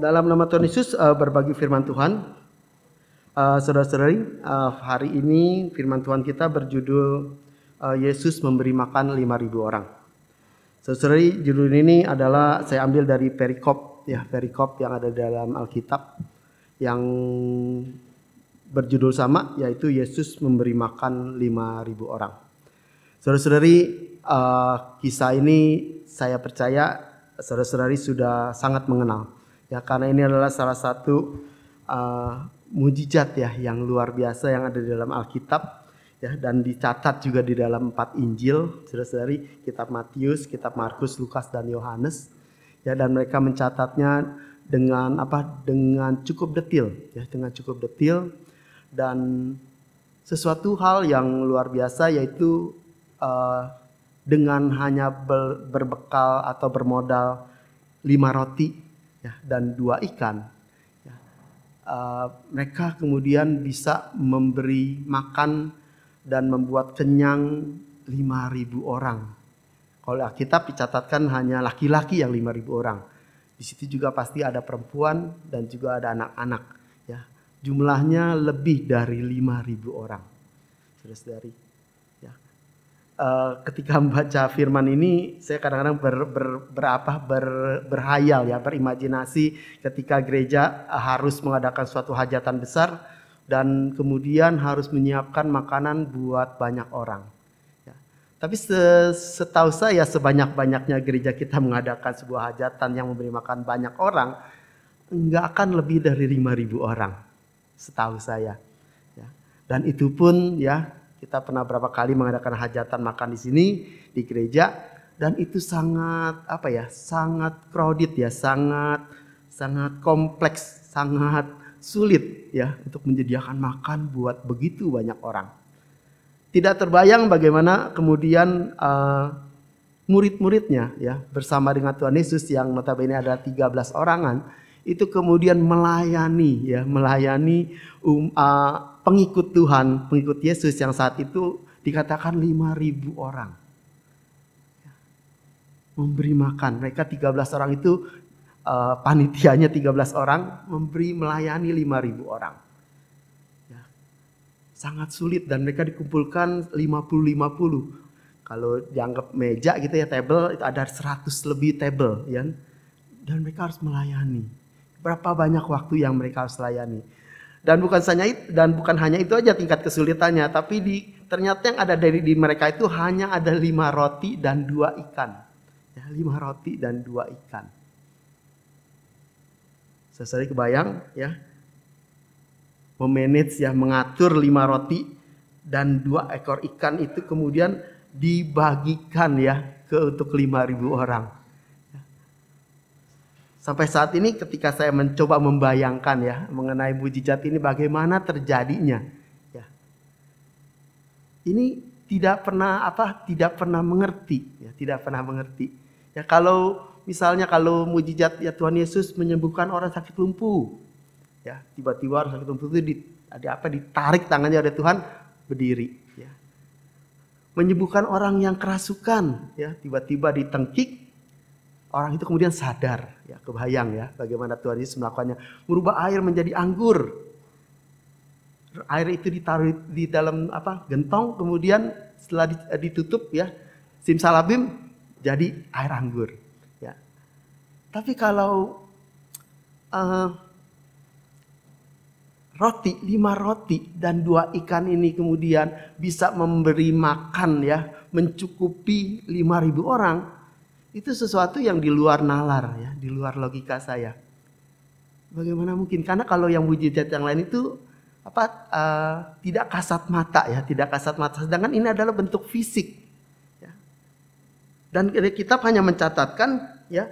dalam nama Tuhan Yesus uh, berbagi firman Tuhan. Uh, Saudara-saudari, uh, hari ini firman Tuhan kita berjudul uh, Yesus memberi makan 5000 orang. Saudara-saudari, judul ini adalah saya ambil dari perikop ya, perikop yang ada dalam Alkitab yang berjudul sama yaitu Yesus memberi makan 5000 orang. Saudara-saudari, uh, kisah ini saya percaya saudara-saudari sudah sangat mengenal ya karena ini adalah salah satu uh, mujizat ya yang luar biasa yang ada di dalam Alkitab ya dan dicatat juga di dalam empat Injil saudara-saudari kitab Matius, kitab Markus, Lukas dan Yohanes ya dan mereka mencatatnya dengan apa dengan cukup detil ya dengan cukup detil dan sesuatu hal yang luar biasa yaitu uh, dengan hanya berbekal atau bermodal lima roti ya, dan dua ikan. Ya. Uh, mereka kemudian bisa memberi makan dan membuat kenyang 5.000 orang. Kalau Alkitab dicatatkan hanya laki-laki yang 5.000 orang. Di situ juga pasti ada perempuan dan juga ada anak-anak. Ya. Jumlahnya lebih dari 5.000 orang. Saudara-saudari, Eh, ketika membaca firman ini saya kadang-kadang ber, ber, berapa ber, berhayal ya berimajinasi ketika gereja eh, harus mengadakan suatu hajatan besar dan kemudian harus menyiapkan makanan buat banyak orang. Ya. Tapi setahu saya sebanyak-banyaknya gereja kita mengadakan sebuah hajatan yang memberi makan banyak orang nggak akan lebih dari 5.000 orang setahu saya. Ya. Dan itu pun ya kita pernah berapa kali mengadakan hajatan makan di sini di gereja dan itu sangat apa ya? Sangat crowded ya, sangat sangat kompleks, sangat sulit ya untuk menyediakan makan buat begitu banyak orang. Tidak terbayang bagaimana kemudian uh, murid-muridnya ya bersama dengan Tuhan Yesus yang notabene ada 13 orangan itu kemudian melayani ya melayani um, uh, pengikut Tuhan, pengikut Yesus yang saat itu dikatakan 5000 orang. Memberi makan. Mereka 13 orang itu eh, panitianya 13 orang memberi melayani 5000 orang. Ya. Sangat sulit dan mereka dikumpulkan 50-50. Kalau dianggap meja gitu ya table itu ada 100 lebih table ya. Kan? Dan mereka harus melayani. Berapa banyak waktu yang mereka harus layani? Dan bukan hanya itu, dan bukan hanya itu aja tingkat kesulitannya, tapi di ternyata yang ada dari di mereka itu hanya ada lima roti dan dua ikan. Ya, lima roti dan dua ikan. Saya kebayang ya, memanage ya mengatur lima roti dan dua ekor ikan itu kemudian dibagikan ya ke untuk lima ribu orang. Sampai saat ini ketika saya mencoba membayangkan ya mengenai mujizat ini bagaimana terjadinya. Ya. Ini tidak pernah apa tidak pernah mengerti ya tidak pernah mengerti ya kalau misalnya kalau mujizat ya Tuhan Yesus menyembuhkan orang sakit lumpuh ya tiba-tiba orang sakit lumpuh itu di, ada apa ditarik tangannya oleh Tuhan berdiri ya menyembuhkan orang yang kerasukan ya tiba-tiba ditengkik orang itu kemudian sadar, ya kebayang ya bagaimana Tuhan Yesus melakukannya, merubah air menjadi anggur. Air itu ditaruh di dalam apa gentong, kemudian setelah eh, ditutup ya simsalabim jadi air anggur. Ya. Tapi kalau uh, roti lima roti dan dua ikan ini kemudian bisa memberi makan ya mencukupi lima ribu orang itu sesuatu yang di luar nalar ya, di luar logika saya. Bagaimana mungkin? Karena kalau yang mujizat yang lain itu apa uh, tidak kasat mata ya, tidak kasat mata. Sedangkan ini adalah bentuk fisik. Ya. Dan kitab hanya mencatatkan ya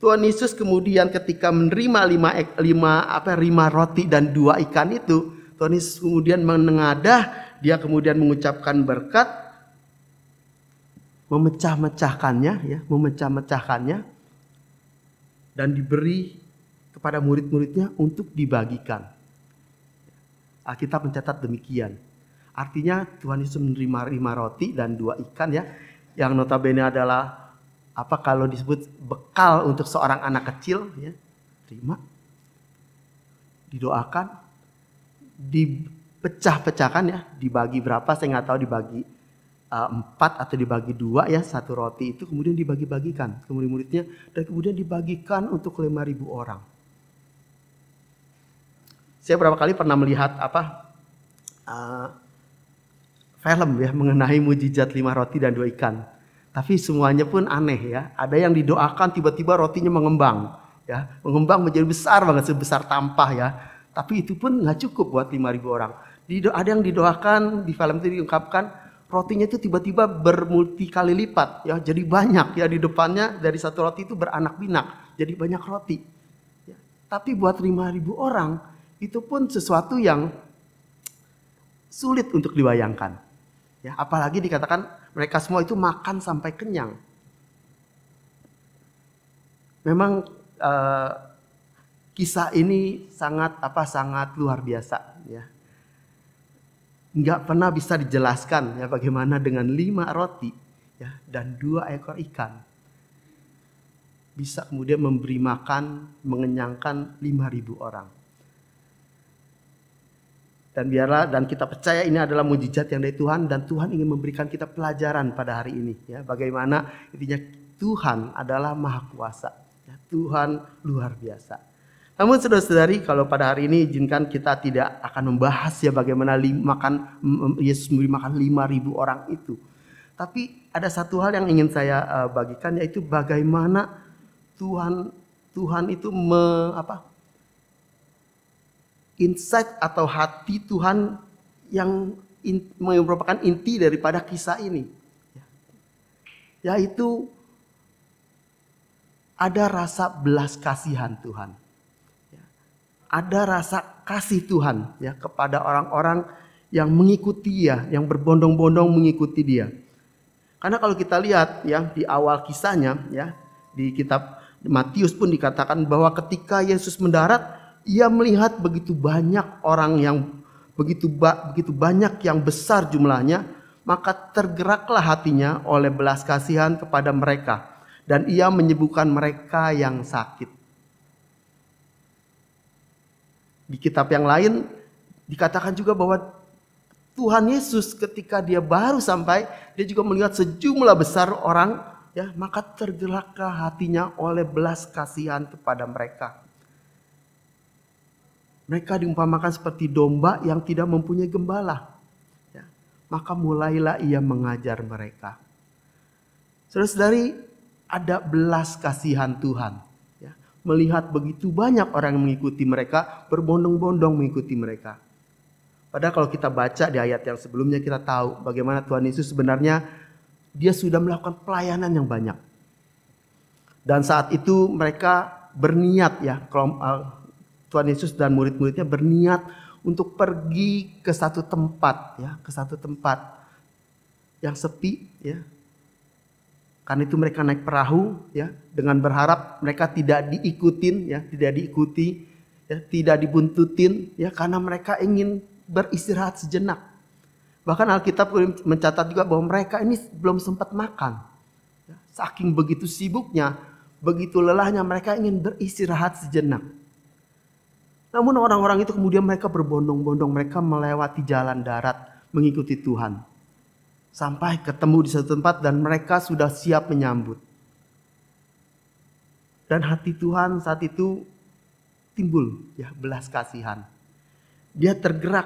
Tuhan Yesus kemudian ketika menerima lima, lima apa lima roti dan dua ikan itu Tuhan Yesus kemudian menengadah dia kemudian mengucapkan berkat memecah-mecahkannya ya, memecah-mecahkannya dan diberi kepada murid-muridnya untuk dibagikan. Alkitab mencatat demikian. Artinya Tuhan Yesus menerima lima roti dan dua ikan ya, yang notabene adalah apa kalau disebut bekal untuk seorang anak kecil ya, terima, didoakan, dipecah-pecahkan ya, dibagi berapa saya nggak tahu dibagi Eh, empat atau dibagi dua ya satu roti itu kemudian dibagi-bagikan ke murid-muridnya dan kemudian dibagikan untuk lima ribu orang. Saya berapa kali pernah melihat apa uh, film ya mengenai mujizat lima roti dan dua ikan. Tapi semuanya pun aneh ya. Ada yang didoakan tiba-tiba rotinya mengembang ya, mengembang menjadi besar banget sebesar tampah ya. Tapi itu pun nggak cukup buat lima ribu orang. ada yang didoakan di film itu diungkapkan rotinya itu tiba-tiba bermulti kali lipat ya jadi banyak ya di depannya dari satu roti itu beranak pinak jadi banyak roti ya. tapi buat 5000 orang itu pun sesuatu yang sulit untuk dibayangkan ya apalagi dikatakan mereka semua itu makan sampai kenyang memang eh, kisah ini sangat apa sangat luar biasa ya nggak pernah bisa dijelaskan ya bagaimana dengan lima roti ya dan dua ekor ikan bisa kemudian memberi makan mengenyangkan lima ribu orang. Dan biarlah dan kita percaya ini adalah mujizat yang dari Tuhan dan Tuhan ingin memberikan kita pelajaran pada hari ini ya bagaimana intinya Tuhan adalah maha kuasa. Ya, Tuhan luar biasa. Namun saudara-saudari, kalau pada hari ini izinkan kita tidak akan membahas ya bagaimana makan Yesus memberi makan lima ribu orang itu. Tapi ada satu hal yang ingin saya eh, bagikan yaitu bagaimana Tuhan Tuhan itu me, apa? insight atau hati Tuhan yang in, merupakan inti daripada kisah ini. Yaitu ada rasa belas kasihan Tuhan ada rasa kasih Tuhan ya kepada orang-orang yang mengikuti dia, yang berbondong-bondong mengikuti dia. Karena kalau kita lihat ya di awal kisahnya ya di kitab Matius pun dikatakan bahwa ketika Yesus mendarat ia melihat begitu banyak orang yang begitu ba begitu banyak yang besar jumlahnya maka tergeraklah hatinya oleh belas kasihan kepada mereka dan ia menyembuhkan mereka yang sakit. di kitab yang lain dikatakan juga bahwa Tuhan Yesus ketika dia baru sampai dia juga melihat sejumlah besar orang ya maka tergeraklah hatinya oleh belas kasihan kepada mereka. Mereka diumpamakan seperti domba yang tidak mempunyai gembala. Ya, maka mulailah ia mengajar mereka. Terus dari ada belas kasihan Tuhan melihat begitu banyak orang yang mengikuti mereka, berbondong-bondong mengikuti mereka. Padahal kalau kita baca di ayat yang sebelumnya kita tahu bagaimana Tuhan Yesus sebenarnya dia sudah melakukan pelayanan yang banyak. Dan saat itu mereka berniat ya, eh, Tuhan Yesus dan murid-muridnya berniat untuk pergi ke satu tempat ya, ke satu tempat yang sepi ya, karena itu mereka naik perahu ya dengan berharap mereka tidak diikutin ya, tidak diikuti, ya, tidak dibuntutin ya karena mereka ingin beristirahat sejenak. Bahkan Alkitab mencatat juga bahwa mereka ini belum sempat makan. Ya, saking begitu sibuknya, begitu lelahnya mereka ingin beristirahat sejenak. Namun orang-orang itu kemudian mereka berbondong-bondong, mereka melewati jalan darat mengikuti Tuhan sampai ketemu di satu tempat dan mereka sudah siap menyambut. Dan hati Tuhan saat itu timbul ya belas kasihan. Dia tergerak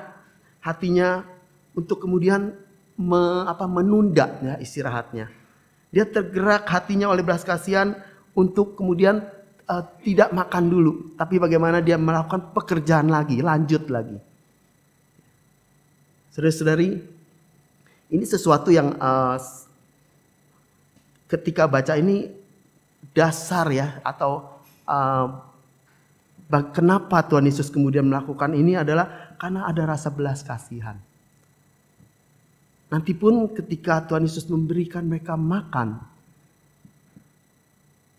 hatinya untuk kemudian me, apa, menunda ya, istirahatnya. Dia tergerak hatinya oleh belas kasihan untuk kemudian uh, tidak makan dulu, tapi bagaimana dia melakukan pekerjaan lagi, lanjut lagi. Saudara-saudari, ini sesuatu yang uh, ketika baca ini dasar ya atau uh, kenapa Tuhan Yesus kemudian melakukan ini adalah karena ada rasa belas kasihan. Nanti pun ketika Tuhan Yesus memberikan mereka makan,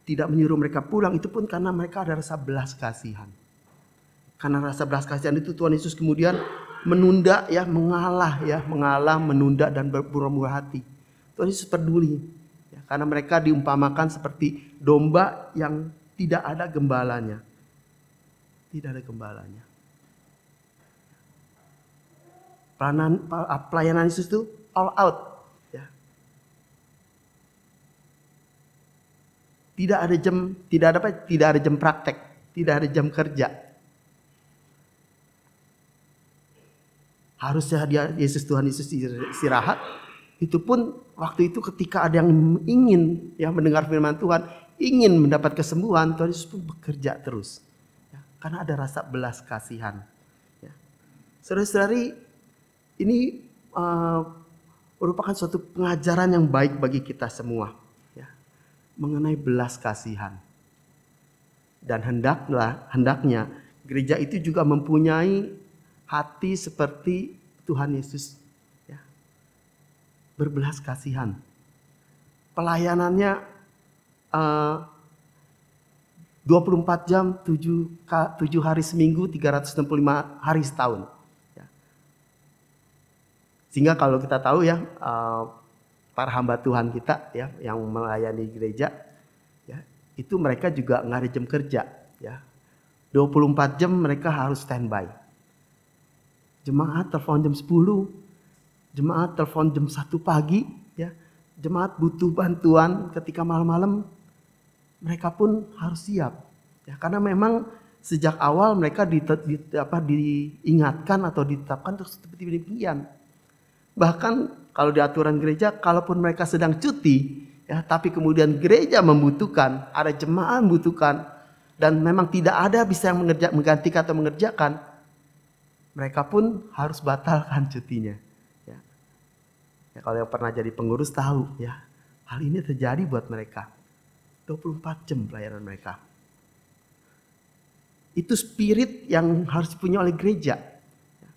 tidak menyuruh mereka pulang, itu pun karena mereka ada rasa belas kasihan. Karena rasa belas kasihan itu Tuhan Yesus kemudian menunda ya, mengalah ya, mengalah, menunda dan berburu-buru hati. Tuhan Yesus peduli ya, karena mereka diumpamakan seperti domba yang tidak ada gembalanya. Tidak ada gembalanya. Pelayanan, ah, pelayanan Yesus itu all out, ya tidak ada jam tidak ada apa tidak ada jam praktek tidak ada jam kerja harusnya dia Yesus Tuhan Yesus istirahat itu pun waktu itu ketika ada yang ingin ya mendengar firman Tuhan ingin mendapat kesembuhan Tuhan Yesus pun bekerja terus ya, karena ada rasa belas kasihan ya. saudara-saudari ini uh, merupakan suatu pengajaran yang baik bagi kita semua ya, mengenai belas kasihan dan hendaklah hendaknya gereja itu juga mempunyai hati seperti Tuhan Yesus. Ya. Berbelas kasihan. Pelayanannya eh, uh, 24 jam, 7, 7 hari seminggu, 365 hari setahun. Ya. Sehingga kalau kita tahu ya, uh, para hamba Tuhan kita ya yang melayani gereja, ya, itu mereka juga nggak jam kerja. Ya. 24 jam mereka harus standby jemaat telepon jam 10, jemaat telepon jam 1 pagi, ya. Jemaat butuh bantuan ketika malam-malam mereka pun harus siap. Ya, karena memang sejak awal mereka di, di, apa, diingatkan atau ditetapkan untuk seperti demikian. Bahkan kalau di aturan gereja, kalaupun mereka sedang cuti, ya, tapi kemudian gereja membutuhkan, ada jemaat membutuhkan, dan memang tidak ada bisa yang mengerja, menggantikan atau mengerjakan, mereka pun harus batalkan cutinya. Ya. Ya, kalau yang pernah jadi pengurus tahu ya, hal ini terjadi buat mereka. 24 jam pelayanan mereka. Itu spirit yang harus punya oleh gereja. Ya.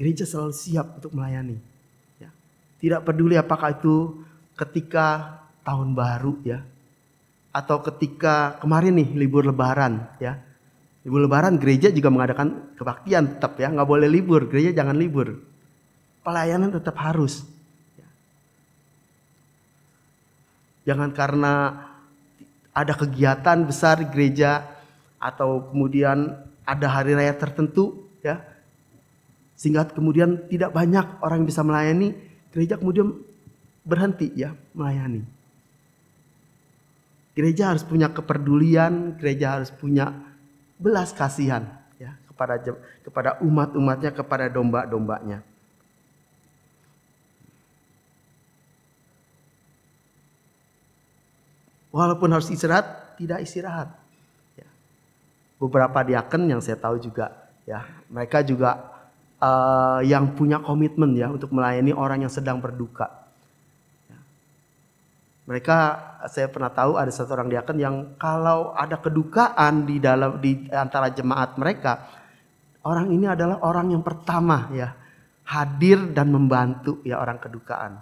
Gereja selalu siap untuk melayani. Ya. Tidak peduli apakah itu ketika tahun baru ya, atau ketika kemarin nih libur lebaran ya, Ibu lebaran gereja juga mengadakan kebaktian tetap ya, nggak boleh libur, gereja jangan libur. Pelayanan tetap harus. Jangan karena ada kegiatan besar di gereja atau kemudian ada hari raya tertentu ya. Sehingga kemudian tidak banyak orang yang bisa melayani, gereja kemudian berhenti ya melayani. Gereja harus punya kepedulian, gereja harus punya belas kasihan ya kepada kepada umat-umatnya, kepada domba-dombanya. Walaupun harus istirahat, tidak istirahat. Ya. Beberapa diaken yang saya tahu juga, ya mereka juga uh, yang punya komitmen ya untuk melayani orang yang sedang berduka mereka saya pernah tahu ada satu orang diaken yang kalau ada kedukaan di dalam di antara jemaat mereka, orang ini adalah orang yang pertama ya hadir dan membantu ya orang kedukaan.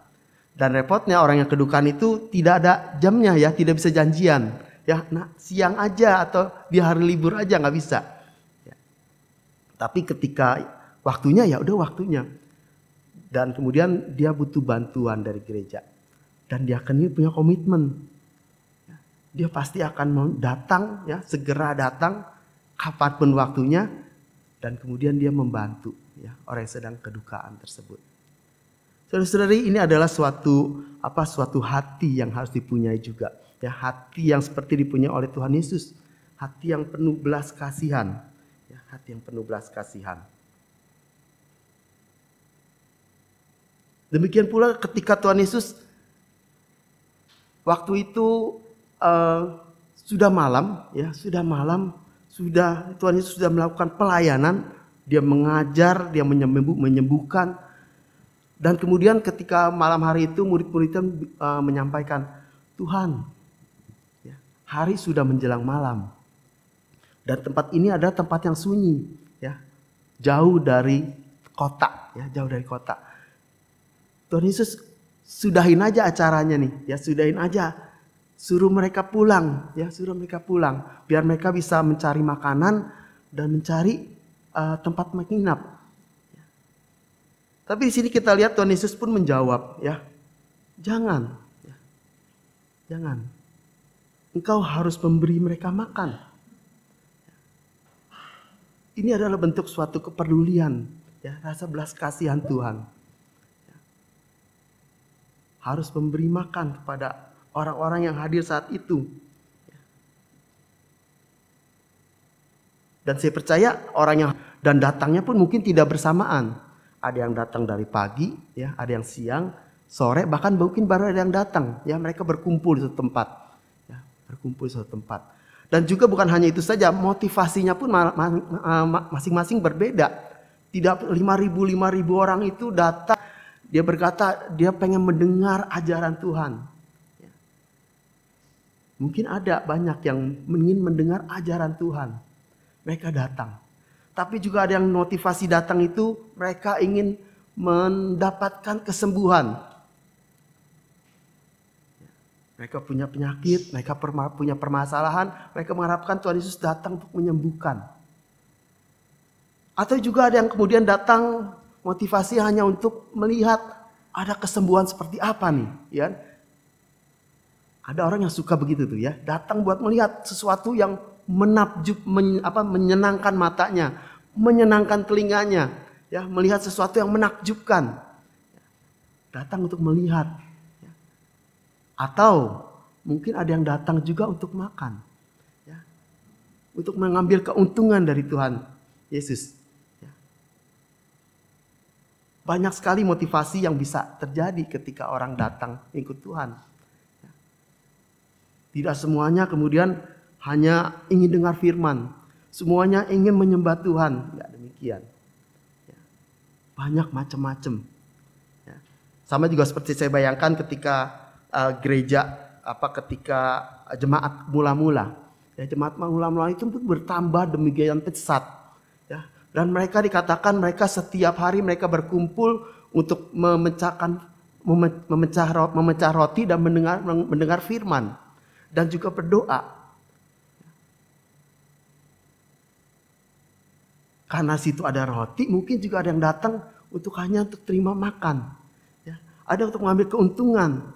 Dan repotnya orang yang kedukaan itu tidak ada jamnya ya, tidak bisa janjian. Ya, nah siang aja atau di hari libur aja nggak bisa. Ya. Tapi ketika waktunya ya udah waktunya. Dan kemudian dia butuh bantuan dari gereja dan dia akan punya komitmen. Dia pasti akan datang ya, segera datang kapanpun waktunya dan kemudian dia membantu ya orang yang sedang kedukaan tersebut. Saudara-saudari, ini adalah suatu apa suatu hati yang harus dipunyai juga. Ya, hati yang seperti dipunyai oleh Tuhan Yesus, hati yang penuh belas kasihan. Ya, hati yang penuh belas kasihan. Demikian pula ketika Tuhan Yesus Waktu itu uh, sudah malam, ya sudah malam, sudah Tuhan Yesus sudah melakukan pelayanan, dia mengajar, dia menyembuh, menyembuhkan. Dan kemudian ketika malam hari itu murid-muridnya uh, eh, menyampaikan, Tuhan, ya, hari sudah menjelang malam. Dan tempat ini adalah tempat yang sunyi, ya, jauh dari kota, ya, jauh dari kota. Tuhan Yesus sudahin aja acaranya nih, ya sudahin aja. Suruh mereka pulang, ya suruh mereka pulang, biar mereka bisa mencari makanan dan mencari uh, tempat menginap. Tapi di sini kita lihat Tuhan Yesus pun menjawab, ya jangan, ya, jangan. Engkau harus memberi mereka makan. Ini adalah bentuk suatu kepedulian, ya rasa belas kasihan Tuhan harus memberi makan kepada orang-orang yang hadir saat itu. Dan saya percaya orang yang dan datangnya pun mungkin tidak bersamaan. Ada yang datang dari pagi, ya, ada yang siang, sore, bahkan mungkin baru ada yang datang. Ya, mereka berkumpul di satu tempat. Ya, berkumpul di satu tempat. Dan juga bukan hanya itu saja, motivasinya pun masing-masing berbeda. Tidak lima ribu orang itu datang dia berkata dia pengen mendengar ajaran Tuhan. Ya. Mungkin ada banyak yang ingin mendengar ajaran Tuhan. Mereka datang. Tapi juga ada yang motivasi datang itu mereka ingin mendapatkan kesembuhan. Mereka punya penyakit, mereka punya permasalahan, mereka mengharapkan Tuhan Yesus datang untuk menyembuhkan. Atau juga ada yang kemudian datang motivasi hanya untuk melihat ada kesembuhan seperti apa nih, ya. Ada orang yang suka begitu tuh ya, datang buat melihat sesuatu yang menakjub men, apa menyenangkan matanya, menyenangkan telinganya, ya, melihat sesuatu yang menakjubkan. Datang untuk melihat. Ya. Atau mungkin ada yang datang juga untuk makan. Ya. Untuk mengambil keuntungan dari Tuhan Yesus. Banyak sekali motivasi yang bisa terjadi ketika orang datang ikut Tuhan. Tidak semuanya kemudian hanya ingin dengar firman. Semuanya ingin menyembah Tuhan. Tidak demikian. Banyak macam-macam. Sama juga seperti saya bayangkan ketika uh, gereja apa ketika jemaat mula-mula. Ya, jemaat mula-mula itu pun bertambah demikian pesat dan mereka dikatakan mereka setiap hari mereka berkumpul untuk memecahkan memecah memecah roti dan mendengar mendengar firman dan juga berdoa. Karena situ ada roti, mungkin juga ada yang datang untuk hanya untuk terima makan. Ya, ada untuk mengambil keuntungan.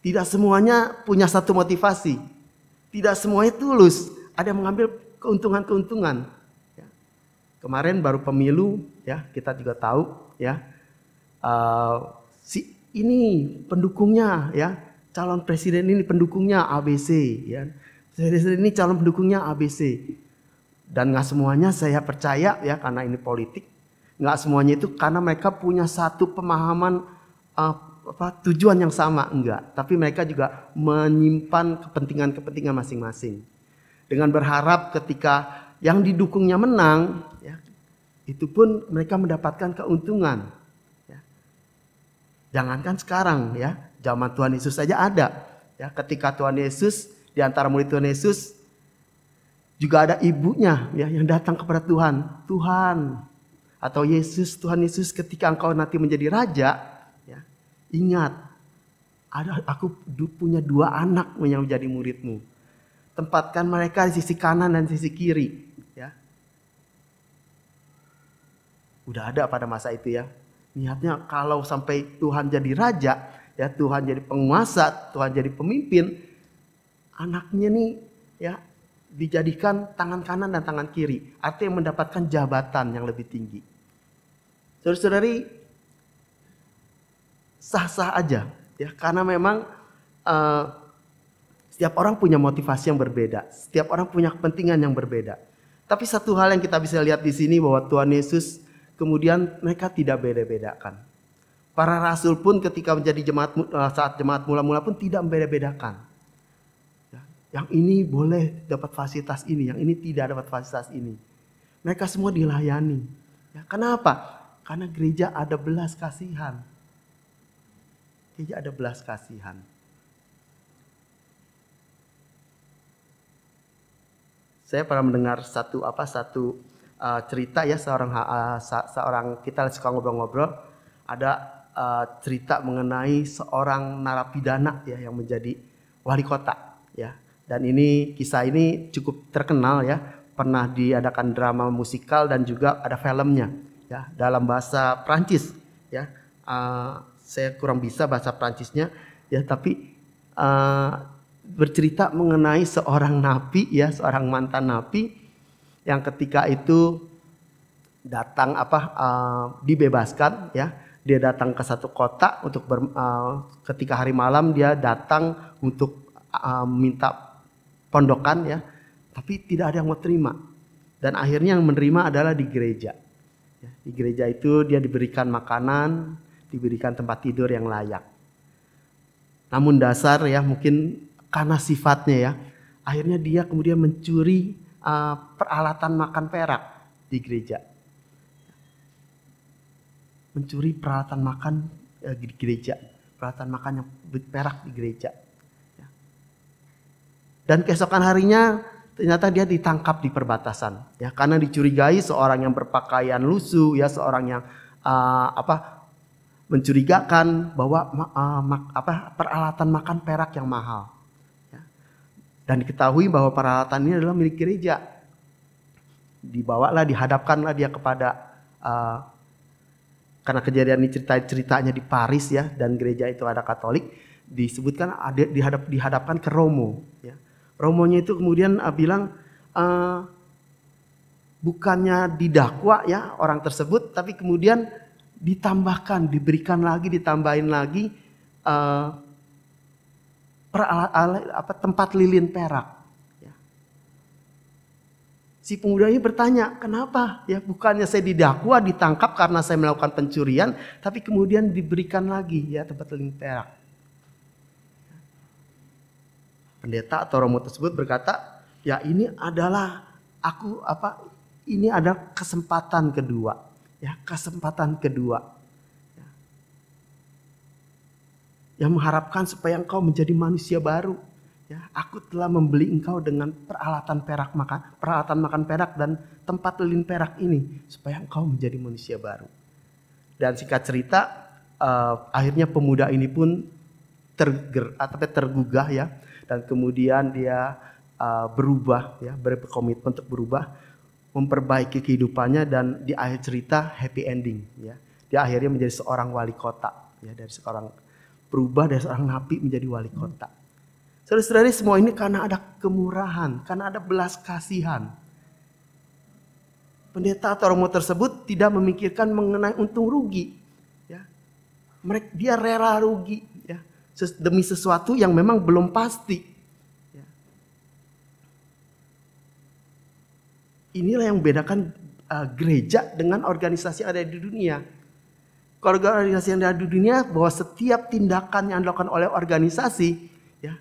Tidak semuanya punya satu motivasi. Tidak semuanya tulus ada yang mengambil keuntungan-keuntungan. Ya. Kemarin baru pemilu, ya kita juga tahu, ya uh, si ini pendukungnya, ya calon presiden ini pendukungnya ABC, ya presiden ini calon pendukungnya ABC. Dan nggak semuanya saya percaya ya karena ini politik, nggak semuanya itu karena mereka punya satu pemahaman uh, apa, tujuan yang sama enggak, tapi mereka juga menyimpan kepentingan-kepentingan masing-masing dengan berharap ketika yang didukungnya menang, ya, itu pun mereka mendapatkan keuntungan. Ya. Jangankan sekarang ya, zaman Tuhan Yesus saja ada. Ya, ketika Tuhan Yesus di antara murid Tuhan Yesus juga ada ibunya ya yang datang kepada Tuhan, Tuhan atau Yesus, Tuhan Yesus ketika engkau nanti menjadi raja, ya, ingat ada aku punya dua anak yang menjadi muridmu. Tempatkan mereka di sisi kanan dan sisi kiri. Ya. Udah ada pada masa itu ya. Niatnya kalau sampai Tuhan jadi raja, ya Tuhan jadi penguasa, Tuhan jadi pemimpin, anaknya nih ya dijadikan tangan kanan dan tangan kiri. Artinya mendapatkan jabatan yang lebih tinggi. Saudara-saudari, sah-sah aja ya karena memang uh, setiap orang punya motivasi yang berbeda, setiap orang punya kepentingan yang berbeda. Tapi satu hal yang kita bisa lihat di sini bahwa Tuhan Yesus kemudian mereka tidak beda-bedakan. Para rasul pun ketika menjadi jemaat eh, saat jemaat mula-mula pun tidak membeda-bedakan. Ya, yang ini boleh dapat fasilitas ini, yang ini tidak dapat fasilitas ini. Mereka semua dilayani. Ya, kenapa? Karena gereja ada belas kasihan. Gereja ada belas kasihan. saya pernah mendengar satu apa satu uh, cerita ya seorang uh, seorang kita suka ngobrol-ngobrol ada uh, cerita mengenai seorang narapidana ya yang menjadi wali kota ya dan ini kisah ini cukup terkenal ya pernah diadakan drama musikal dan juga ada filmnya ya dalam bahasa Prancis ya uh, saya kurang bisa bahasa Prancisnya ya tapi uh, bercerita mengenai seorang napi ya, seorang mantan napi yang ketika itu datang apa uh, dibebaskan ya. Dia datang ke satu kota untuk ber, uh, ketika hari malam dia datang untuk uh, minta pondokan ya. Tapi tidak ada yang mau terima. Dan akhirnya yang menerima adalah di gereja. Ya, di gereja itu dia diberikan makanan, diberikan tempat tidur yang layak. Namun dasar ya mungkin karena sifatnya ya. Akhirnya dia kemudian mencuri uh, peralatan makan perak di gereja. Mencuri peralatan makan uh, di gereja, peralatan makan yang perak di gereja. Ya. Dan keesokan harinya ternyata dia ditangkap di perbatasan ya karena dicurigai seorang yang berpakaian lusuh ya seorang yang uh, apa mencurigakan bahwa uh, mak, apa peralatan makan perak yang mahal dan diketahui bahwa peralatan ini adalah milik gereja. Dibawalah, dihadapkanlah dia kepada uh, karena kejadian ini cerita ceritanya di Paris ya dan gereja itu ada Katolik disebutkan ada dihadap dihadapkan ke Romo ya. Romonya itu kemudian uh, bilang uh, bukannya didakwa ya orang tersebut tapi kemudian ditambahkan diberikan lagi ditambahin lagi uh, apa, tempat lilin perak. Ya. Si pemuda ini bertanya, kenapa? Ya bukannya saya didakwa, ditangkap karena saya melakukan pencurian, tapi kemudian diberikan lagi ya tempat lilin perak. Pendeta atau romo tersebut berkata, ya ini adalah aku apa? Ini ada kesempatan kedua, ya kesempatan kedua yang mengharapkan supaya engkau menjadi manusia baru. Ya, aku telah membeli engkau dengan peralatan perak makan, peralatan makan perak dan tempat lilin perak ini supaya engkau menjadi manusia baru. Dan singkat cerita, uh, akhirnya pemuda ini pun terger atau tergugah ya dan kemudian dia uh, berubah ya berkomitmen untuk berubah memperbaiki kehidupannya dan di akhir cerita happy ending ya dia akhirnya menjadi seorang wali kota ya dari seorang berubah dari seorang napi menjadi wali kota. Saudara-saudari semua ini karena ada kemurahan, karena ada belas kasihan. Pendeta atau romo tersebut tidak memikirkan mengenai untung rugi. Ya. Mereka dia rela rugi ya. demi sesuatu yang memang belum pasti. Ya. Inilah yang membedakan uh, gereja dengan organisasi yang ada di dunia keluarga organisasi yang ada di dunia bahwa setiap tindakan yang dilakukan oleh organisasi ya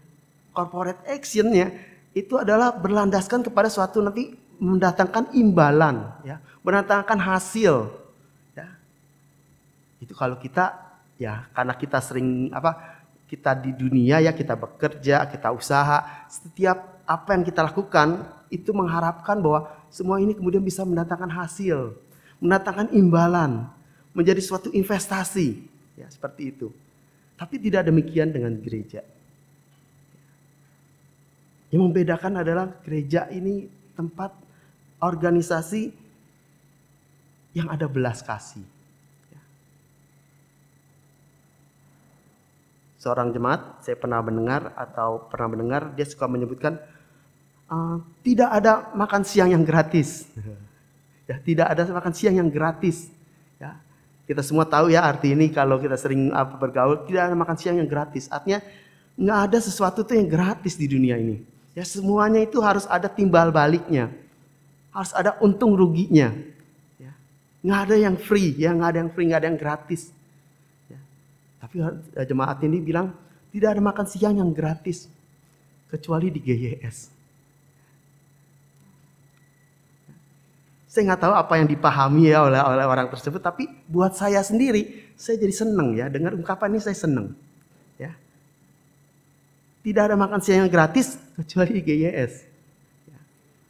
corporate actionnya itu adalah berlandaskan kepada suatu nanti mendatangkan imbalan ya mendatangkan hasil ya itu kalau kita ya karena kita sering apa kita di dunia ya kita bekerja kita usaha setiap apa yang kita lakukan itu mengharapkan bahwa semua ini kemudian bisa mendatangkan hasil mendatangkan imbalan menjadi suatu investasi, ya seperti itu. Tapi tidak demikian dengan gereja. Yang membedakan adalah gereja ini tempat organisasi yang ada belas kasih. Ya. Seorang jemaat, saya pernah mendengar atau pernah mendengar dia suka menyebutkan ah, tidak ada makan siang yang gratis. Ya, tidak ada makan siang yang gratis. Kita semua tahu ya arti ini kalau kita sering apa bergaul, tidak ada makan siang yang gratis. Artinya nggak ada sesuatu tuh yang gratis di dunia ini. Ya semuanya itu harus ada timbal baliknya. Harus ada untung ruginya. Ya. Nggak ada yang free, ya nggak ada yang free, nggak ada yang gratis. Ya. Tapi eh, jemaat ini bilang tidak ada makan siang yang gratis kecuali di GYS. Saya nggak tahu apa yang dipahami ya oleh oleh orang tersebut, tapi buat saya sendiri, saya jadi seneng ya dengar ungkapan ini saya seneng. Ya. Tidak ada makan siang yang gratis kecuali GYS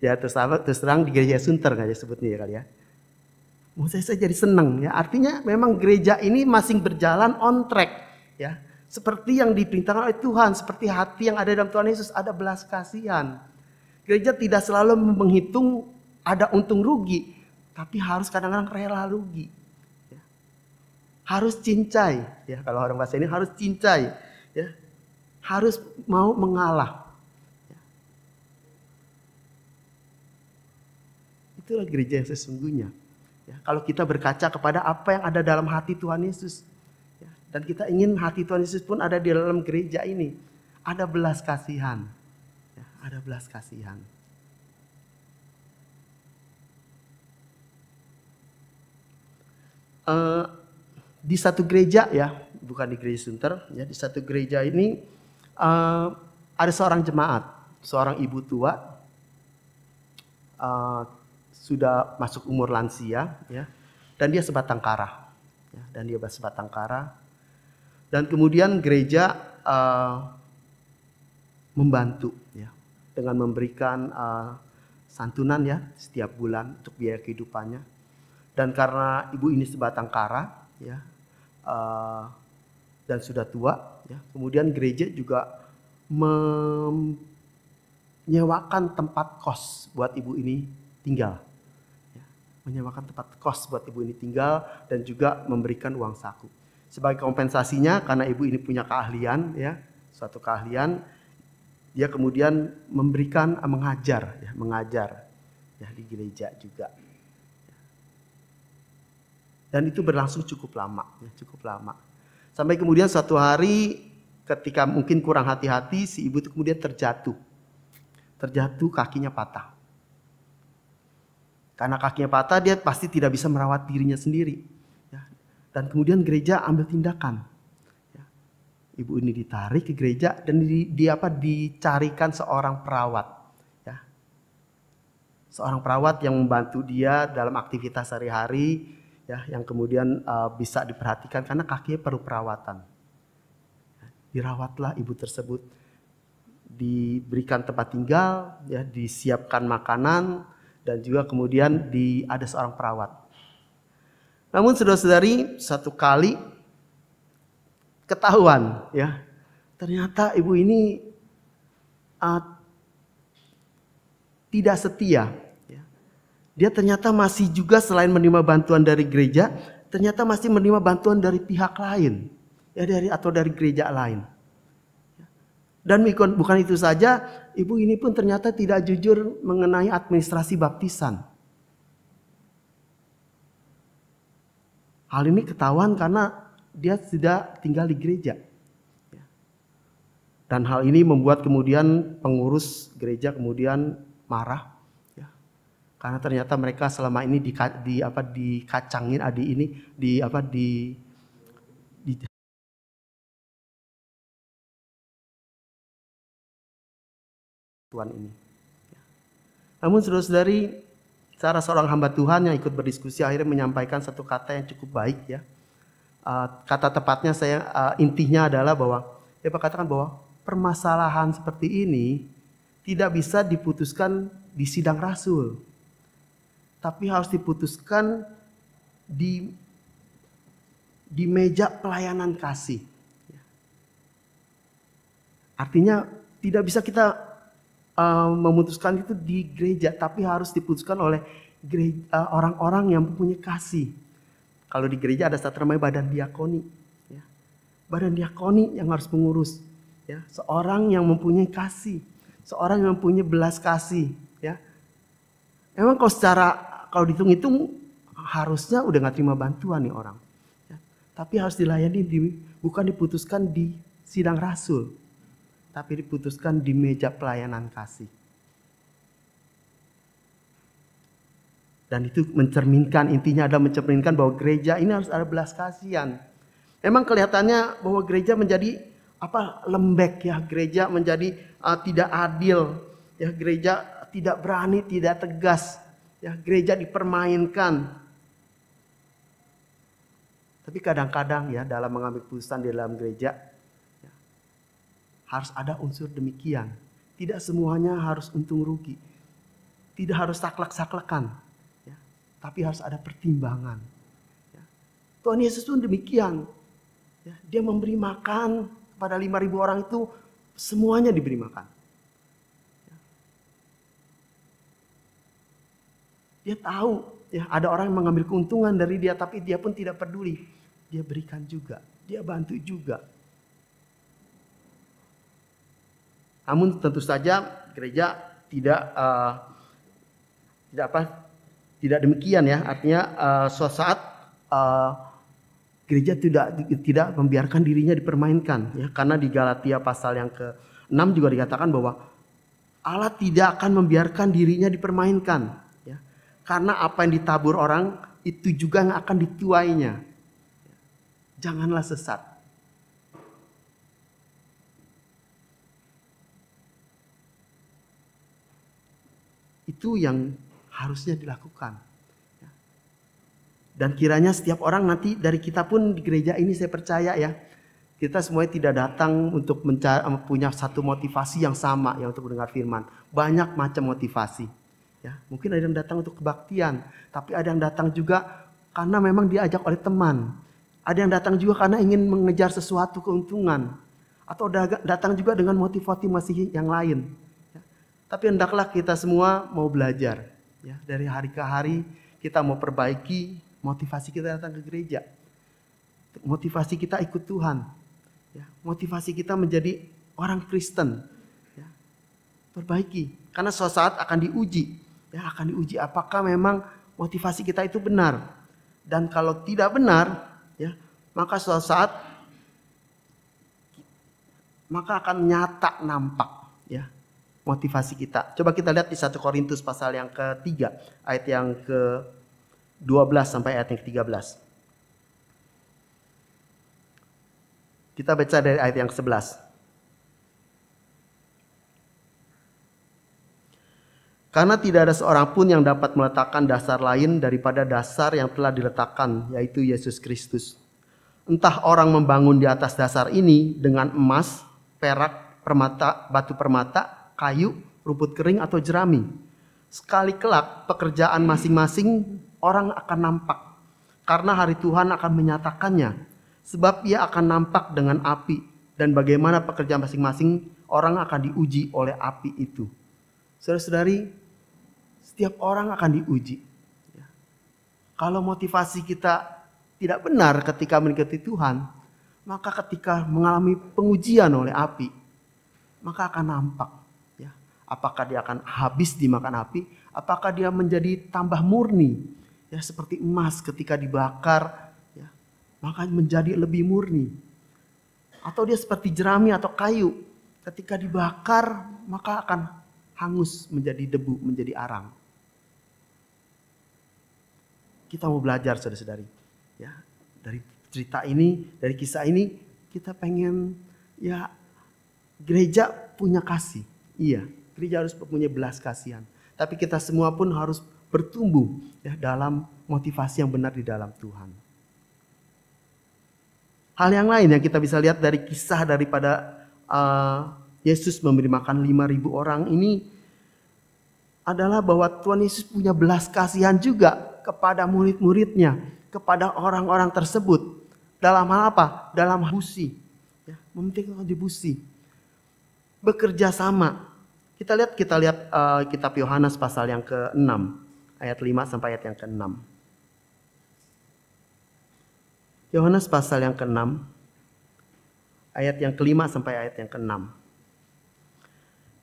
Ya terus apa? Terus terang di gereja Sunter nggak ya sebutnya ya kali ya. saya, saya jadi seneng ya. Artinya memang gereja ini masih berjalan on track ya. Seperti yang diperintahkan oleh Tuhan, seperti hati yang ada dalam Tuhan Yesus ada belas kasihan. Gereja tidak selalu menghitung ada untung rugi, tapi harus kadang-kadang rela rugi. Ya. Harus cincai, ya kalau orang bahasa ini harus cincai, ya harus mau mengalah. Ya. Itulah gereja yang sesungguhnya. Ya, kalau kita berkaca kepada apa yang ada dalam hati Tuhan Yesus, ya, dan kita ingin hati Tuhan Yesus pun ada di dalam gereja ini, ada belas kasihan, ya, ada belas kasihan. uh, di satu gereja ya, bukan di gereja Sunter, ya di satu gereja ini uh, ada seorang jemaat, seorang ibu tua uh, sudah masuk umur lansia ya, dan dia sebatang kara, ya, dan dia sebatang kara, dan kemudian gereja uh, membantu ya dengan memberikan uh, santunan ya setiap bulan untuk biaya kehidupannya dan karena ibu ini sebatang kara, ya, uh, dan sudah tua, ya, kemudian gereja juga menyewakan tempat kos buat ibu ini tinggal. Ya, menyewakan tempat kos buat ibu ini tinggal dan juga memberikan uang saku. Sebagai kompensasinya karena ibu ini punya keahlian, ya, suatu keahlian, dia kemudian memberikan mengajar, ya, mengajar ya, di gereja juga. Dan itu berlangsung cukup lama, ya, cukup lama. Sampai kemudian suatu hari ketika mungkin kurang hati-hati si ibu itu kemudian terjatuh. Terjatuh kakinya patah. Karena kakinya patah dia pasti tidak bisa merawat dirinya sendiri. Ya. Dan kemudian gereja ambil tindakan. Ya. Ibu ini ditarik ke gereja dan di, di apa dicarikan seorang perawat. Ya. Seorang perawat yang membantu dia dalam aktivitas sehari-hari ya yang kemudian uh, bisa diperhatikan karena kakinya perlu perawatan. Dirawatlah ibu tersebut, diberikan tempat tinggal, ya disiapkan makanan dan juga kemudian di ada seorang perawat. Namun saudara-saudari satu kali ketahuan ya ternyata ibu ini uh, tidak setia dia ternyata masih juga selain menerima bantuan dari gereja, ternyata masih menerima bantuan dari pihak lain, ya dari atau dari gereja lain. Dan bukan itu saja, ibu ini pun ternyata tidak jujur mengenai administrasi baptisan. Hal ini ketahuan karena dia tidak tinggal di gereja. Dan hal ini membuat kemudian pengurus gereja kemudian marah karena ternyata mereka selama ini di, di apa dikacangin adik ini di apa di, di Tuhan ini. Namun terus dari cara seorang hamba Tuhan yang ikut berdiskusi akhirnya menyampaikan satu kata yang cukup baik ya. Ah, kata tepatnya saya ah, intinya adalah bahwa dia katakan bahwa permasalahan seperti ini tidak bisa diputuskan di sidang rasul tapi harus diputuskan di di meja pelayanan kasih. Artinya tidak bisa kita uh, memutuskan itu di gereja, tapi harus diputuskan oleh eh, orang-orang uh, orang yang punya kasih. Kalau di gereja ada satu namanya badan diakoni, ya. badan diakoni yang harus mengurus. Ya. Seorang yang mempunyai kasih, seorang yang mempunyai belas kasih. Ya. Emang kalau secara kalau dihitung-hitung harusnya udah nggak terima bantuan nih orang. Ya. Tapi harus dilayani di, bukan diputuskan di sidang rasul, tapi diputuskan di meja pelayanan kasih. Dan itu mencerminkan intinya ada mencerminkan bahwa gereja ini harus ada belas kasihan. Emang kelihatannya bahwa gereja menjadi apa lembek ya gereja menjadi uh, tidak adil ya gereja tidak berani tidak tegas Ya, gereja dipermainkan. Tapi kadang-kadang ya dalam mengambil keputusan di dalam gereja ya, harus ada unsur demikian. Tidak semuanya harus untung rugi. Tidak harus saklek-saklekan. Ya, tapi harus ada pertimbangan. Ya. Tuhan Yesus pun demikian. Ya, dia memberi makan kepada 5.000 orang itu semuanya diberi makan. Dia tahu ya ada orang yang mengambil keuntungan dari dia tapi dia pun tidak peduli. Dia berikan juga, dia bantu juga. Namun tentu saja gereja tidak uh, tidak apa tidak demikian ya. Artinya uh, suatu saat uh, gereja tidak tidak membiarkan dirinya dipermainkan ya karena di Galatia pasal yang ke-6 juga dikatakan bahwa Allah tidak akan membiarkan dirinya dipermainkan. Karena apa yang ditabur orang itu juga yang akan dituainya. Janganlah sesat. Itu yang harusnya dilakukan. Dan kiranya setiap orang nanti dari kita pun di gereja ini saya percaya ya. Kita semuanya tidak datang untuk punya satu motivasi yang sama ya untuk mendengar firman. Banyak macam motivasi. Ya, mungkin ada yang datang untuk kebaktian, tapi ada yang datang juga karena memang diajak oleh teman. Ada yang datang juga karena ingin mengejar sesuatu keuntungan atau datang juga dengan motivasi masih yang lain. Ya. Tapi hendaklah kita semua mau belajar ya dari hari ke hari kita mau perbaiki motivasi kita datang ke gereja. Motivasi kita ikut Tuhan. Ya, motivasi kita menjadi orang Kristen. Ya, perbaiki karena suatu saat akan diuji Ya, akan diuji apakah memang motivasi kita itu benar. Dan kalau tidak benar, ya, maka suatu saat maka akan nyata nampak ya motivasi kita. Coba kita lihat di 1 Korintus pasal yang ketiga, ayat yang ke 12 sampai ayat yang ke-13. Kita baca dari ayat yang ke-11. Karena tidak ada seorang pun yang dapat meletakkan dasar lain daripada dasar yang telah diletakkan, yaitu Yesus Kristus. Entah orang membangun di atas dasar ini dengan emas, perak, permata, batu permata, kayu, rumput kering, atau jerami. Sekali kelak, pekerjaan masing-masing orang akan nampak, karena hari Tuhan akan menyatakannya, sebab ia akan nampak dengan api, dan bagaimana pekerjaan masing-masing orang akan diuji oleh api itu. Saudara-saudari, setiap orang akan diuji. Kalau motivasi kita tidak benar ketika mengikuti Tuhan, maka ketika mengalami pengujian oleh api, maka akan nampak. Ya. Apakah dia akan habis dimakan api? Apakah dia menjadi tambah murni? Ya, seperti emas ketika dibakar, ya, maka menjadi lebih murni. Atau dia seperti jerami atau kayu, ketika dibakar maka akan hangus menjadi debu, menjadi arang. Kita mau belajar saudara-saudari. Ya, dari cerita ini, dari kisah ini, kita pengen ya gereja punya kasih. Iya, gereja harus punya belas kasihan. Tapi kita semua pun harus bertumbuh ya dalam motivasi yang benar di dalam Tuhan. Hal yang lain yang kita bisa lihat dari kisah daripada uh, Yesus memberi makan ribu orang ini adalah bahwa Tuhan Yesus punya belas kasihan juga kepada murid-muridnya, kepada orang-orang tersebut. Dalam hal apa? Dalam busi. Ya, di kontribusi. Bekerja sama. Kita lihat kita lihat uh, kitab Yohanes pasal yang ke-6 ayat 5 sampai ayat yang ke-6. Yohanes pasal yang ke-6 ayat yang ke-5 sampai ayat yang ke-6.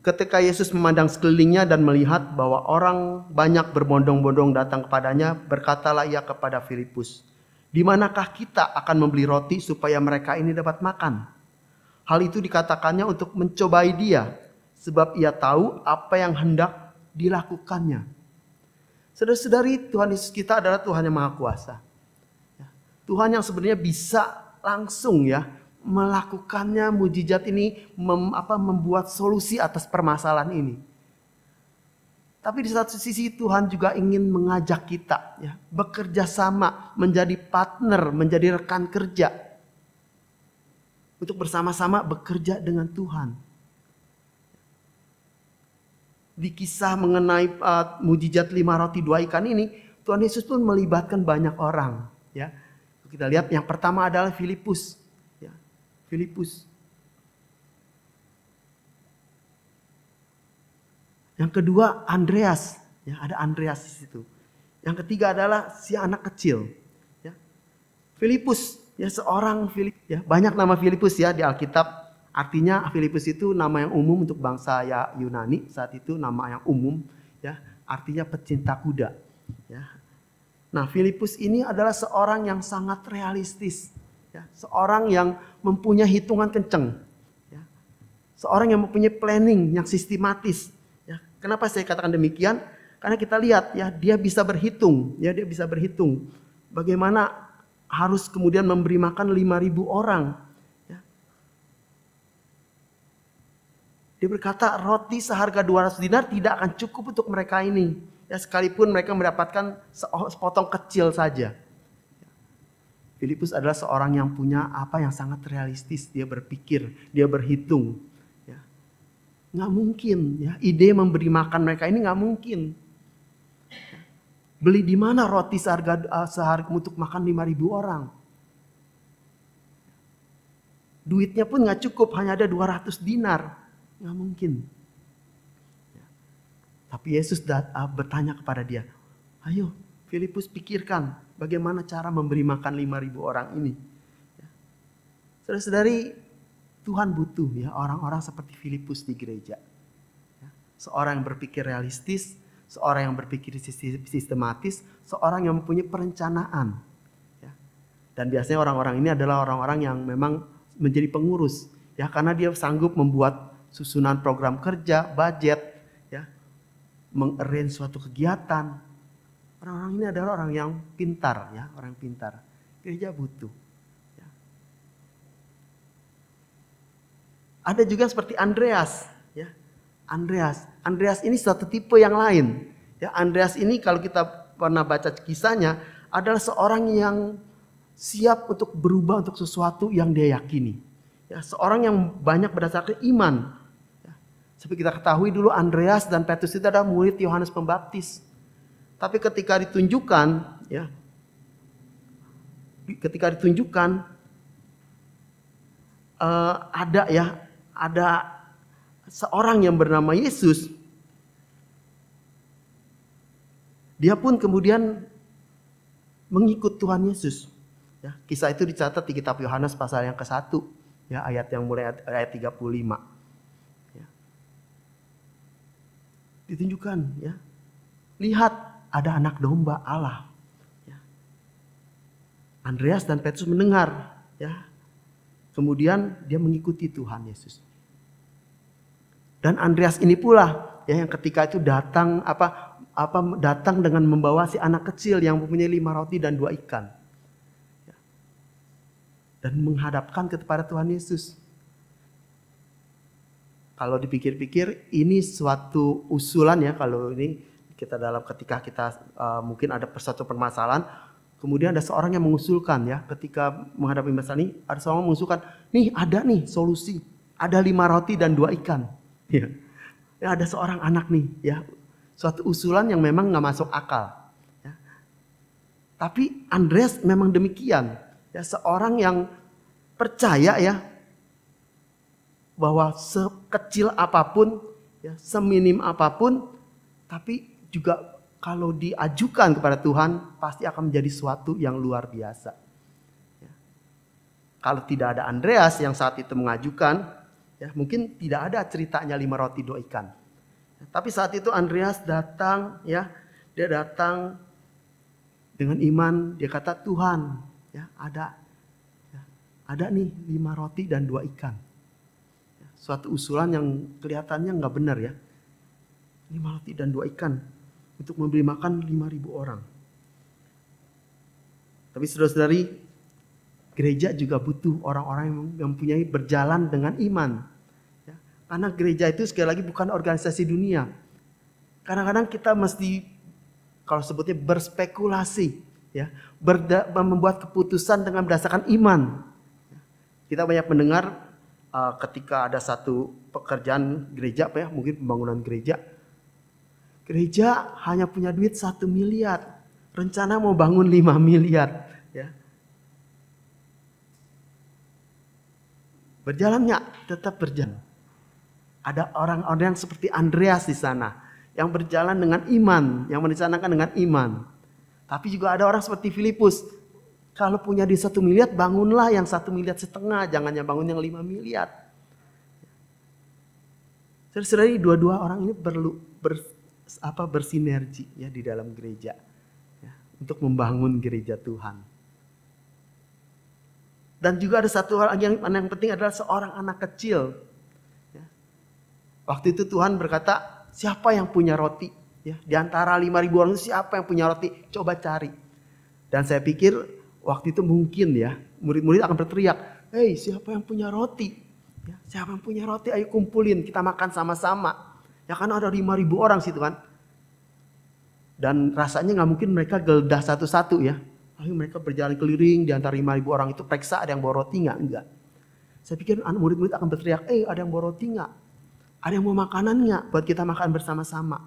Ketika Yesus memandang sekelilingnya dan melihat bahwa orang banyak berbondong-bondong datang kepadanya, berkatalah ia kepada Filipus, "Di manakah kita akan membeli roti supaya mereka ini dapat makan?" Hal itu dikatakannya untuk mencobai dia, sebab ia tahu apa yang hendak dilakukannya. Saudara-saudari, Tuhan Yesus kita adalah Tuhan yang Maha Kuasa. Ya, Tuhan yang sebenarnya bisa langsung ya melakukannya mujizat ini mem, apa, membuat solusi atas permasalahan ini. Tapi di satu sisi Tuhan juga ingin mengajak kita ya, bekerja sama, menjadi partner, menjadi rekan kerja. Untuk bersama-sama bekerja dengan Tuhan. Di kisah mengenai uh, mujizat lima roti dua ikan ini, Tuhan Yesus pun melibatkan banyak orang. Ya, kita lihat yang pertama adalah Filipus Filipus. Yang kedua Andreas, ya ada Andreas di situ. Yang ketiga adalah si anak kecil, ya. Filipus, ya seorang Filip, ya banyak nama Filipus ya di Alkitab. Artinya Filipus itu nama yang umum untuk bangsa ya Yunani saat itu nama yang umum, ya artinya pecinta kuda, ya. Nah Filipus ini adalah seorang yang sangat realistis, Ya, seorang yang mempunyai hitungan kenceng. Ya, seorang yang mempunyai planning yang sistematis. Ya, kenapa saya katakan demikian? Karena kita lihat ya dia bisa berhitung, ya dia bisa berhitung bagaimana harus kemudian memberi makan 5000 orang. Ya. Dia berkata roti seharga 200 dinar tidak akan cukup untuk mereka ini. Ya sekalipun mereka mendapatkan sepotong kecil saja. Filipus adalah seorang yang punya apa yang sangat realistis. Dia berpikir, dia berhitung. Ya. Nggak mungkin. Ya. Ide memberi makan mereka ini nggak mungkin. Beli di mana roti seharga, eh, sehari untuk makan 5.000 orang? Duitnya pun nggak cukup, hanya ada 200 dinar. Nggak mungkin. Ya. Tapi Yesus dat, eh, bertanya kepada dia, ayo Filipus pikirkan, Bagaimana cara memberi makan 5.000 orang ini? Ya. saudara dari Tuhan butuh ya orang-orang seperti Filipus di gereja. Ya. Seorang yang berpikir realistis, seorang yang berpikir sistematis, seorang yang mempunyai perencanaan. Ya. Dan biasanya orang-orang ini adalah orang-orang yang memang menjadi pengurus, ya karena dia sanggup membuat susunan program kerja, budget, ya, mengarrange suatu kegiatan, Orang-orang ini adalah orang yang pintar ya, orang pintar. Gereja butuh. Ya. Ada juga seperti Andreas ya. Andreas, Andreas ini satu tipe yang lain. Ya, Andreas ini kalau kita pernah baca kisahnya adalah seorang yang siap untuk berubah untuk sesuatu yang dia yakini. Ya, seorang yang banyak berdasarkan iman. Ya, seperti kita ketahui dulu Andreas dan Petrus itu adalah murid Yohanes Pembaptis. Tapi ketika ditunjukkan, ya, ketika ditunjukkan uh, ada ya, ada seorang yang bernama Yesus. Dia pun kemudian mengikut Tuhan Yesus. Ya, kisah itu dicatat di kitab Yohanes pasal yang ke-1 ya ayat yang mulai ayat 35. Ya. Ditunjukkan ya. Lihat ada anak domba Allah. Ya. Andreas dan Petrus mendengar, ya. Kemudian dia mengikuti Tuhan Yesus. Dan Andreas ini pula ya yang ketika itu datang apa apa datang dengan membawa si anak kecil yang mempunyai lima roti dan dua ikan ya. dan menghadapkan kepada Tuhan Yesus. Kalau dipikir-pikir ini suatu usulan ya kalau ini kita dalam ketika kita uh, mungkin ada satu permasalahan kemudian ada seorang yang mengusulkan ya ketika menghadapi masalah ini ada seorang yang mengusulkan nih ada nih solusi ada lima roti dan dua ikan ya, ya ada seorang anak nih ya suatu usulan yang memang nggak masuk akal ya. tapi Andreas memang demikian ya seorang yang percaya ya bahwa sekecil apapun ya seminim apapun tapi juga kalau diajukan kepada Tuhan pasti akan menjadi suatu yang luar biasa. Ya. Kalau tidak ada Andreas yang saat itu mengajukan, ya mungkin tidak ada ceritanya lima roti dua ikan. Ya, tapi saat itu Andreas datang, ya dia datang dengan iman, dia kata Tuhan, ya ada, ya, ada nih lima roti dan dua ikan. Ya, suatu usulan yang kelihatannya nggak benar ya, lima roti dan dua ikan untuk memberi makan 5.000 orang. Tapi saudara-saudari, gereja juga butuh orang-orang yang mempunyai berjalan dengan iman. Ya, karena gereja itu sekali lagi bukan organisasi dunia. Kadang-kadang kita mesti, kalau sebutnya berspekulasi, ya, berda, membuat keputusan dengan berdasarkan iman. Kita banyak mendengar uh, ketika ada satu pekerjaan gereja, ya, mungkin pembangunan gereja, Gereja hanya punya duit satu miliar. Rencana mau bangun 5 miliar. Ya. Berjalannya tetap berjalan. Ada orang-orang yang seperti Andreas di sana. Yang berjalan dengan iman. Yang merencanakan dengan iman. Tapi juga ada orang seperti Filipus. Kalau punya di satu miliar bangunlah yang satu miliar setengah. Jangan yang bangun yang lima miliar. Terserah dua-dua orang ini perlu ber, apa bersinergi ya di dalam gereja ya, untuk membangun gereja Tuhan. Dan juga ada satu hal yang yang penting adalah seorang anak kecil. Ya. Waktu itu Tuhan berkata, siapa yang punya roti? Ya, di antara 5.000 orang itu siapa yang punya roti? Coba cari. Dan saya pikir waktu itu mungkin ya, murid-murid akan berteriak, Hei siapa yang punya roti? Ya, siapa yang punya roti? Ayo kumpulin, kita makan sama-sama Ya kan ada 5000 orang situ kan. Dan rasanya nggak mungkin mereka geledah satu-satu ya. tapi mereka berjalan keliling di antara 5000 orang itu periksa ada yang bawa roti nggak? Enggak. Saya pikir anak murid-murid akan berteriak, eh ada yang bawa roti nggak? Ada yang mau makanan nggak buat kita makan bersama-sama?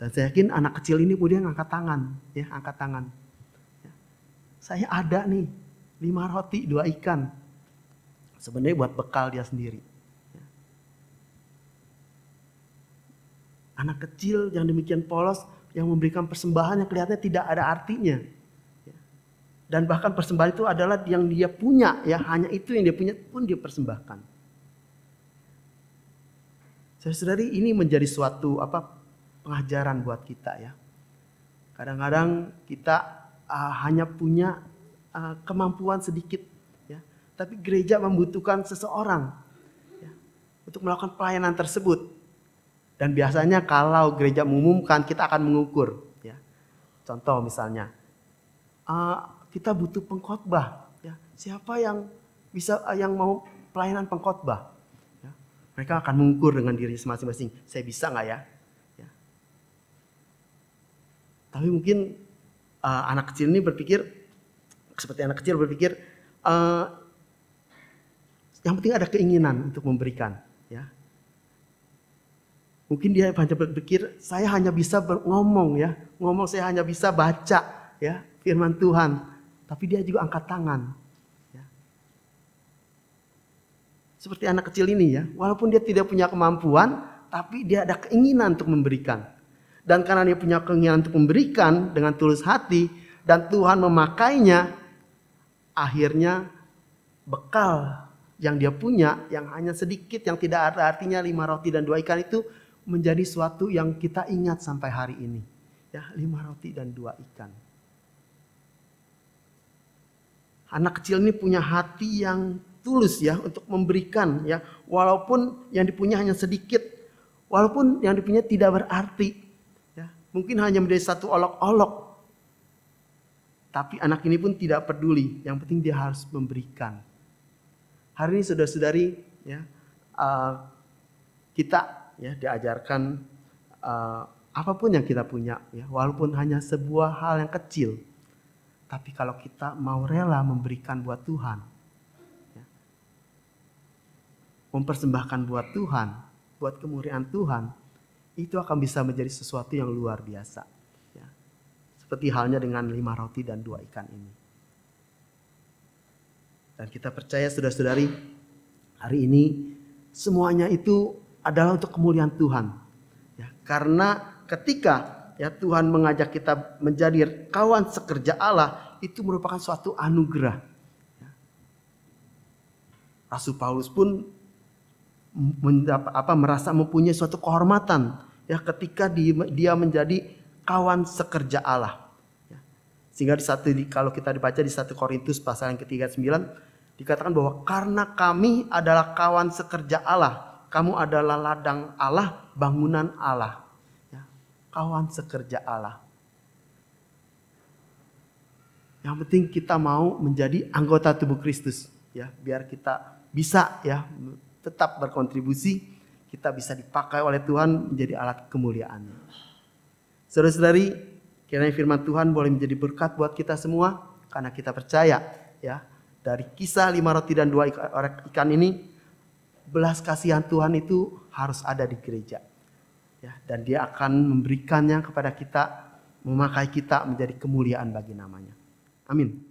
Dan saya yakin anak kecil ini kemudian angkat tangan, ya angkat tangan. Ya. Saya ada nih, lima roti, dua ikan. Sebenarnya buat bekal dia sendiri. Anak kecil yang demikian polos yang memberikan persembahan yang kelihatannya tidak ada artinya. Ya. Dan bahkan persembahan itu adalah yang dia punya, ya hanya itu yang dia punya pun dia persembahkan. Saya Saudari ini menjadi suatu apa pengajaran buat kita ya. Kadang-kadang kita uh, hanya punya uh, kemampuan sedikit ya, tapi gereja membutuhkan seseorang ya, untuk melakukan pelayanan tersebut dan biasanya kalau gereja mengumumkan kita akan mengukur. Ya. Contoh misalnya, uh, kita butuh pengkhotbah. Ya. Siapa yang bisa uh, yang mau pelayanan pengkhotbah? Ya. Mereka akan mengukur dengan diri masing-masing. Saya bisa nggak ya? ya? Tapi mungkin uh, anak kecil ini berpikir seperti anak kecil berpikir uh, yang penting ada keinginan untuk memberikan Mungkin dia hanya berpikir, saya hanya bisa ngomong ya. Ngomong saya hanya bisa baca ya firman Tuhan. Tapi dia juga angkat tangan. Ya. Seperti anak kecil ini ya. Walaupun dia tidak punya kemampuan, tapi dia ada keinginan untuk memberikan. Dan karena dia punya keinginan untuk memberikan dengan tulus hati, dan Tuhan memakainya, akhirnya bekal yang dia punya yang hanya sedikit yang tidak ada artinya lima roti dan dua ikan itu menjadi suatu yang kita ingat sampai hari ini. Ya, lima roti dan dua ikan. Anak kecil ini punya hati yang tulus ya untuk memberikan ya, walaupun yang dipunya hanya sedikit, walaupun yang dipunya tidak berarti. Ya, mungkin hanya menjadi satu olok-olok. Tapi anak ini pun tidak peduli, yang penting dia harus memberikan. Hari ini saudara-saudari ya, uh, kita ya diajarkan uh, apapun yang kita punya ya walaupun hanya sebuah hal yang kecil tapi kalau kita mau rela memberikan buat Tuhan ya, mempersembahkan buat Tuhan buat kemuliaan Tuhan itu akan bisa menjadi sesuatu yang luar biasa ya. seperti halnya dengan lima roti dan dua ikan ini dan kita percaya saudara-saudari hari ini semuanya itu adalah untuk kemuliaan Tuhan. Ya, karena ketika ya Tuhan mengajak kita menjadi kawan sekerja Allah itu merupakan suatu anugerah. Ya. Rasul Paulus pun apa merasa mempunyai suatu kehormatan ya ketika dia menjadi kawan sekerja Allah. Ya. Sehingga di satu kalau kita dibaca di 1 Korintus pasal yang ketiga sembilan dikatakan bahwa karena kami adalah kawan sekerja Allah kamu adalah ladang Allah, bangunan Allah. Ya, kawan sekerja Allah. Yang penting kita mau menjadi anggota tubuh Kristus, ya, biar kita bisa ya tetap berkontribusi, kita bisa dipakai oleh Tuhan menjadi alat kemuliaan. Saudara-saudari, kiranya firman Tuhan boleh menjadi berkat buat kita semua karena kita percaya ya dari kisah lima roti dan dua ikan ini belas kasihan Tuhan itu harus ada di gereja. Ya, dan dia akan memberikannya kepada kita, memakai kita menjadi kemuliaan bagi namanya. Amin.